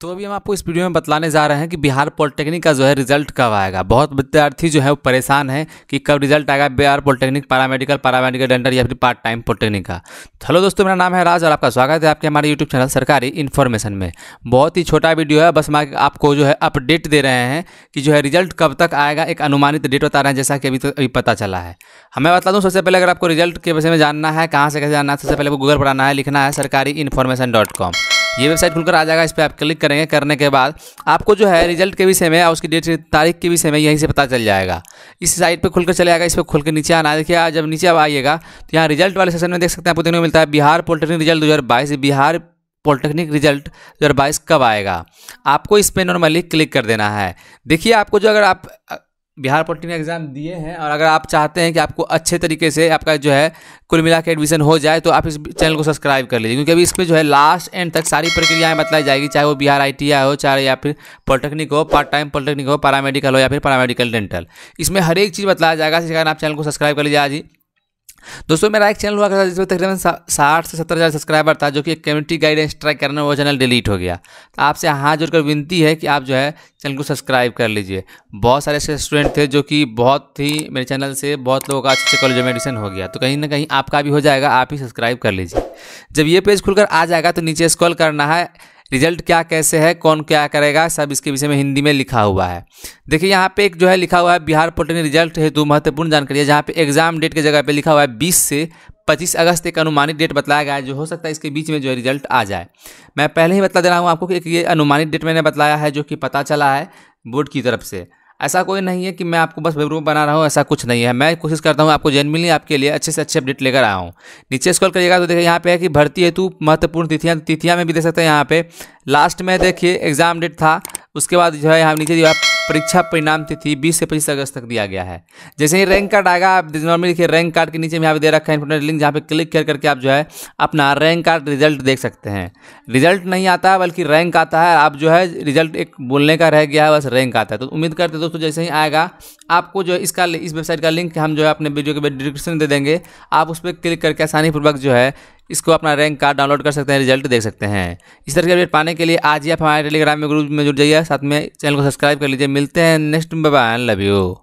तो अभी हम आपको इस वीडियो में बतलाने जा रहे हैं कि बिहार पॉलिटेक्निक का जो है रिजल्ट कब आएगा बहुत विद्यार्थी जो है वो परेशान है कि कब रिजल्ट आएगा Bihar polytechnic paramedical paramedical dental या फिर पार्ट टाइम पॉलिटेक्निक का तो हेलो दोस्तों मेरा नाम है राज और आपका स्वागत है आपके हमारे यूट्यूब चैनल सरकारी इन्फॉर्मेशन में बहुत ही छोटा वीडियो है बस हम आपको जो है अपडेट दे रहे हैं कि जो है रिजल्ट कब तक आएगा एक अनुमानित डेट बता रहे हैं जैसा कि अभी तक तो अभी पता चला है हमें बता दूँ सबसे पहले अगर आपको रिजल्ट के विषय में जानना है कहाँ से कैसे जानना है सबसे पहले गूगल पर आना है लिखना है सरकारी इन्फॉर्मेशन डॉट कॉम ये वेबसाइट खुलकर आ जाएगा इस पर आप क्लिक करेंगे करने के बाद आपको जो है रिजल्ट के विषय में और उसकी डेट तारीख के विषय में यहीं से पता चल जाएगा इस साइट पर खुलकर चले जाएगा इस पर खुल के नीचे आना देखिए जब नीचे अब आइएगा तो यहाँ रिजल्ट वाले सेशन में देख सकते हैं आपको देखने को मिलता है बिहार पॉलिटेक्निक रिजल्ट दो बिहार पॉलिटेक्निक रिजल्ट दो कब आएगा आपको इस पर नॉर्मली क्लिक कर देना है देखिए आपको जो अगर आप बिहार पॉलिटेक्निक एग्ज़ाम दिए हैं और अगर आप चाहते हैं कि आपको अच्छे तरीके से आपका जो है कुल मिला एडमिशन हो जाए तो आप इस चैनल को सब्सक्राइब कर लीजिए क्योंकि अभी इसमें जो है लास्ट एंड तक सारी प्रक्रियाएं बताई जाएगी चाहे वो बिहार आई हो चाहे या फिर पॉलिटेक्निक हो पार्ट टाइम पॉलिटेक्निक हो पैरामेडिकल हो या फिर पैरामेडिकल डेंटल इसमें हर एक चीज़ बताया जाएगा जिस कारण आप चैनल को सब्सक्राइब कर लीजिए आज ही दोस्तों मेरा एक चैनल हुआ करता जिसमें तकरीबन साठ से सत्तर हज़ार सब्सक्राइबर था जो कि एक कम्युनिटी गाइडेंस ट्राई करने वो चैनल डिलीट हो गया तो आपसे हाथ जोड़कर विनती है कि आप जो है चैनल को सब्सक्राइब कर लीजिए बहुत सारे ऐसे स्टूडेंट थे जो कि बहुत ही मेरे चैनल से बहुत लोगों का अच्छे अच्छे कॉलेज में एडमिशन हो गया तो कहीं ना कहीं आपका भी हो जाएगा आप ही सब्सक्राइब कर लीजिए जब ये पेज खुलकर आ जाएगा तो नीचे स्कॉल करना है रिजल्ट क्या कैसे है कौन क्या करेगा सब इसके विषय में हिंदी में लिखा हुआ है देखिए यहाँ पे एक जो है लिखा हुआ है बिहार पोल्टेनिक रिजल्ट हेतु महत्वपूर्ण जानकारी है जहाँ पे एग्जाम डेट की जगह पे लिखा हुआ है बीस से पच्चीस अगस्त एक अनुमानित डेट बताया गया है जो हो सकता है इसके बीच में जो है रिजल्ट आ जाए मैं पहले ही बता दे रहा हूँ आपको कि एक ये अनुमानित डेट मैंने बताया है जो कि पता चला है बोर्ड की तरफ से ऐसा कोई नहीं है कि मैं आपको बस वेबरूम बना रहा हूँ ऐसा कुछ नहीं है मैं कोशिश करता हूँ आपको जेनमिली आपके लिए अच्छे से अच्छे अपडेट लेकर आया हूँ नीचे स्कॉल करिएगा तो देखिए यहाँ पे है कि भर्ती हेतु महत्वपूर्ण तिथियाँ तिथियाँ में भी देख सकते हैं यहाँ पे लास्ट में देखिए एग्जाम डेट था उसके बाद जो है यहाँ नीचे जो है परीक्षा परिणाम तिथि 20 से 25 अगस्त तक दिया गया है जैसे ही रैंक कार्ड आएगा आप नॉर्मली देखिए रैंक कार्ड के नीचे में यहाँ पे दे रखा है इंटरनेट लिंक जहाँ पे क्लिक कर करके आप जो है अपना रैंक कार्ड रिजल्ट देख सकते हैं रिजल्ट नहीं आता है बल्कि रैंक आता है आप जो है रिजल्ट एक बोलने का रह गया है बस रैंक आता है तो उम्मीद करते हैं दोस्तों जैसे ही आएगा आपको जो है इसका इस वेबसाइट का लिंक हम जो है अपने वीडियो के डिस्क्रिप्शन दे देंगे आप उस पर क्लिक करके आसानीपूर्वक जो है इसको अपना रैंक कार्ड डाउनलोड कर सकते हैं रिजल्ट देख सकते हैं इस तरह के अपडेट पाने के लिए आज ही आप हमारे टेलीग्राम में ग्रुप में जुड़ जाइए साथ में चैनल को सब्सक्राइब कर लीजिए मिलते हैं नेक्स्ट बाय लव यू